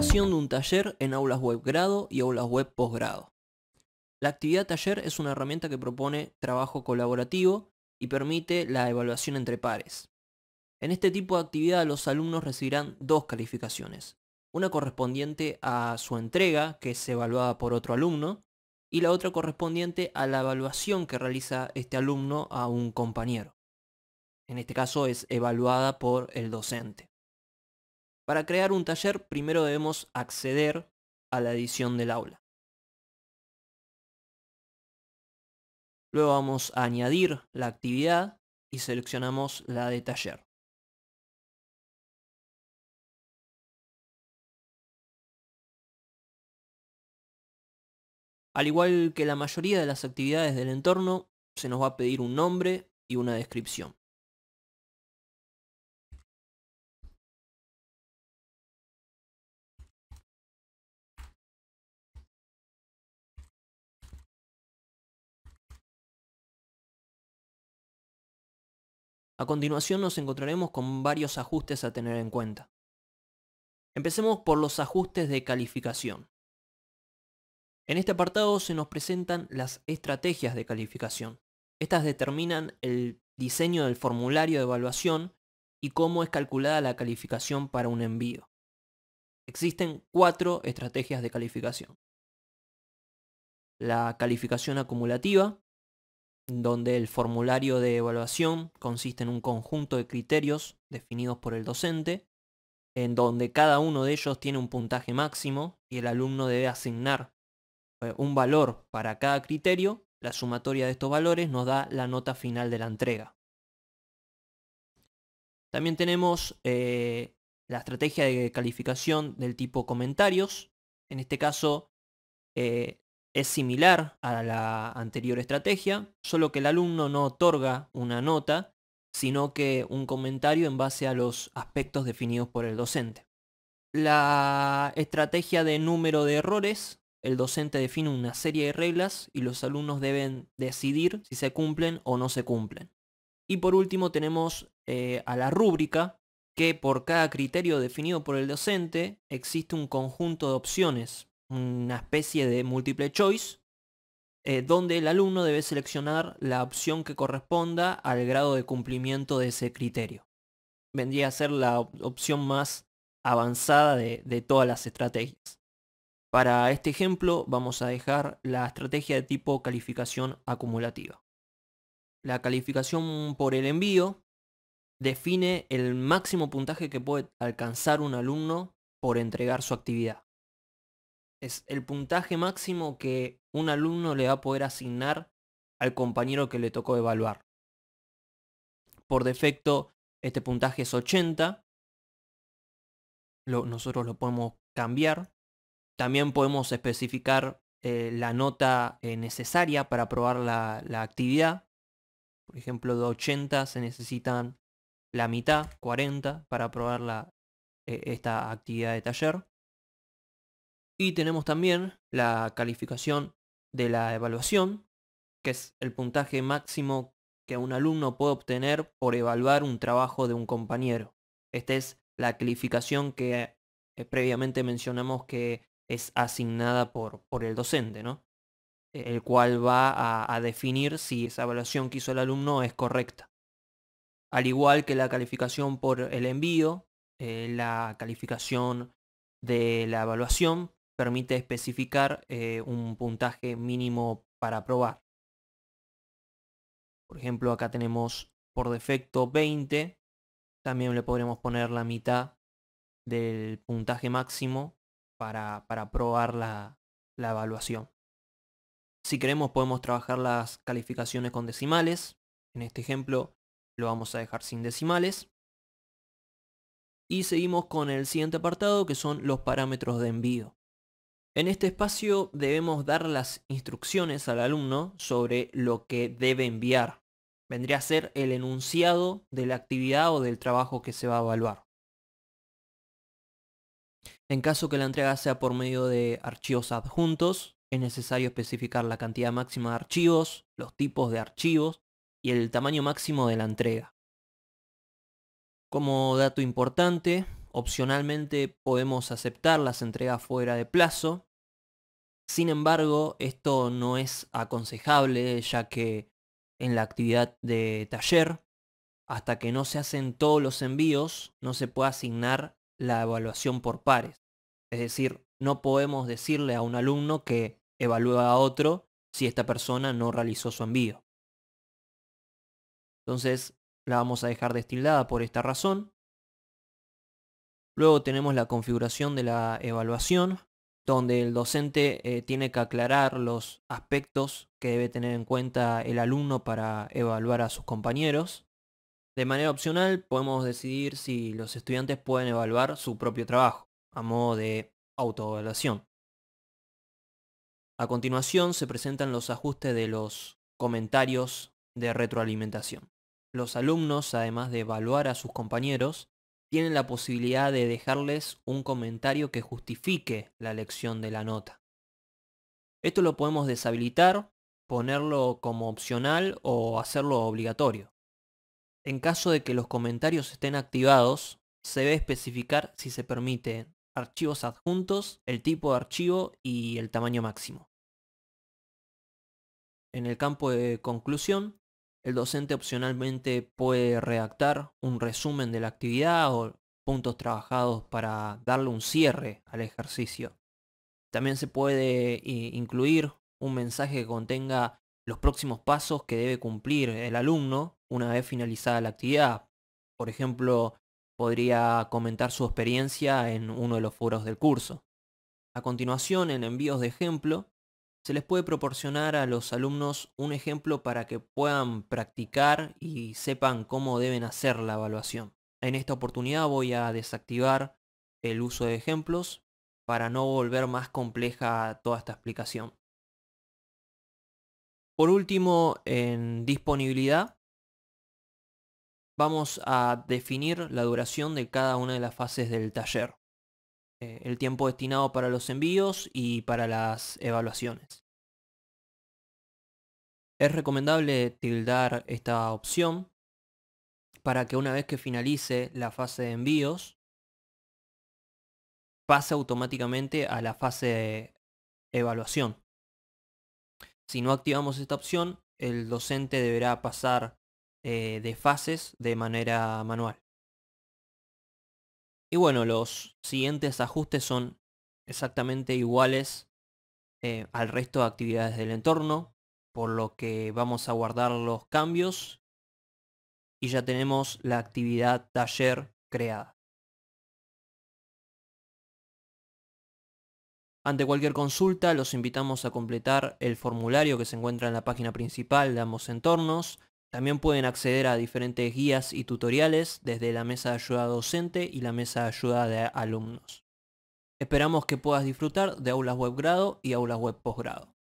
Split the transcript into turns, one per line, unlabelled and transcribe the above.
de un taller en aulas web grado y aulas web posgrado. La actividad taller es una herramienta que propone trabajo colaborativo y permite la evaluación entre pares. En este tipo de actividad los alumnos recibirán dos calificaciones, una correspondiente a su entrega, que es evaluada por otro alumno, y la otra correspondiente a la evaluación que realiza este alumno a un compañero. En este caso es evaluada por el docente. Para crear un taller primero debemos acceder a la edición del aula. Luego vamos a añadir la actividad y seleccionamos la de taller. Al igual que la mayoría de las actividades del entorno, se nos va a pedir un nombre y una descripción. A continuación nos encontraremos con varios ajustes a tener en cuenta. Empecemos por los ajustes de calificación. En este apartado se nos presentan las estrategias de calificación. Estas determinan el diseño del formulario de evaluación y cómo es calculada la calificación para un envío. Existen cuatro estrategias de calificación. La calificación acumulativa, donde el formulario de evaluación consiste en un conjunto de criterios definidos por el docente, en donde cada uno de ellos tiene un puntaje máximo y el alumno debe asignar eh, un valor para cada criterio, la sumatoria de estos valores nos da la nota final de la entrega. También tenemos eh, la estrategia de calificación del tipo comentarios. En este caso, eh, es similar a la anterior estrategia, solo que el alumno no otorga una nota, sino que un comentario en base a los aspectos definidos por el docente. La estrategia de número de errores, el docente define una serie de reglas y los alumnos deben decidir si se cumplen o no se cumplen. Y por último tenemos eh, a la rúbrica, que por cada criterio definido por el docente existe un conjunto de opciones una especie de múltiple choice eh, donde el alumno debe seleccionar la opción que corresponda al grado de cumplimiento de ese criterio. Vendría a ser la opción más avanzada de todas las estrategias. Para este ejemplo vamos a dejar la estrategia de tipo calificación acumulativa. La calificación por el envío define el máximo puntaje que puede alcanzar un alumno por entregar su actividad es el puntaje máximo que un alumno le va a poder asignar al compañero que le tocó evaluar. Por defecto, este puntaje es 80. nosotros lo podemos cambiar. También podemos especificar eh, la nota eh, necesaria para aprobar la, actividad. Por ejemplo, de 80 se necesitan la mitad, 40, para aprobar la, eh, esta actividad de taller. Y tenemos también la calificación de la evaluación, que es el puntaje máximo que un alumno puede obtener por evaluar un trabajo de un compañero. Esta es la calificación que eh, previamente mencionamos que es asignada por, por el docente, ¿no? E-, el cual va a, definir si esa evaluación que hizo el alumno es correcta. Al igual que la calificación por el envío, eh, la calificación de la evaluación permite especificar eh, un puntaje mínimo para probar. Por ejemplo, acá tenemos por defecto 20. También le podremos poner la mitad del puntaje máximo para, probar la, la evaluación. Si queremos podemos trabajar las calificaciones con decimales. En este ejemplo lo vamos a dejar sin decimales. Y seguimos con el siguiente apartado que son los parámetros de envío. En este espacio debemos dar las instrucciones al alumno sobre lo que debe enviar. Vendría a ser el enunciado de la actividad o del trabajo que se va a evaluar. En caso que la entrega sea por medio de archivos adjuntos, es necesario especificar la cantidad máxima de archivos, los tipos de archivos y el tamaño máximo de la entrega. Como dato importante, Opcionalmente podemos aceptar las entregas fuera de plazo. Sin embargo, esto no es aconsejable ya que en la actividad de taller, hasta que no se hacen todos los envíos, no se puede asignar la evaluación por pares. Es decir, no podemos decirle a un alumno que evalúa a otro si esta persona no realizó su envío. Entonces, la vamos a dejar destilada por esta razón. Luego tenemos la configuración de la evaluación, donde el docente eh, tiene que aclarar los aspectos que debe tener en cuenta el alumno para evaluar a sus compañeros. De manera opcional podemos decidir si los estudiantes pueden evaluar su propio trabajo, a modo de autoevaluación. A continuación se presentan los ajustes de los comentarios de retroalimentación. Los alumnos, además de evaluar a sus compañeros, tienen la posibilidad de dejarles un comentario que justifique la elección de la nota. Esto lo podemos deshabilitar, ponerlo como opcional o hacerlo obligatorio. En caso de que los comentarios estén activados, se debe especificar si se permiten archivos adjuntos, el tipo de archivo y el tamaño máximo. En el campo de conclusión, el docente opcionalmente puede redactar un resumen de la actividad o puntos trabajados para darle un cierre al ejercicio. También se puede eh, incluir un mensaje que contenga los próximos pasos que debe cumplir el alumno una vez finalizada la actividad. Por ejemplo, podría comentar su experiencia en uno de los foros del curso. A continuación, en envíos de ejemplo, se les puede proporcionar a los alumnos un ejemplo para que puedan practicar y sepan cómo deben hacer la evaluación. En esta oportunidad voy a desactivar el uso de ejemplos para no volver más compleja toda esta explicación. Por último, en disponibilidad, vamos a definir la duración de cada una de las fases del taller. Eh, el tiempo destinado para los envíos y para las evaluaciones. Es recomendable tildar esta opción para que una vez que finalice la fase de envíos, pase automáticamente a la fase de evaluación. Si no activamos esta opción, el docente deberá pasar eh, de fases de manera manual. Y bueno, los siguientes ajustes son exactamente iguales eh, al resto de actividades del entorno, por lo que vamos a guardar los cambios y ya tenemos la actividad taller creada. Ante cualquier consulta los invitamos a completar el formulario que se encuentra en la página principal de ambos entornos también pueden acceder a diferentes guías y tutoriales desde la mesa de ayuda docente y la mesa de ayuda de alumnos. Esperamos que puedas disfrutar de aulas web grado y aulas web posgrado.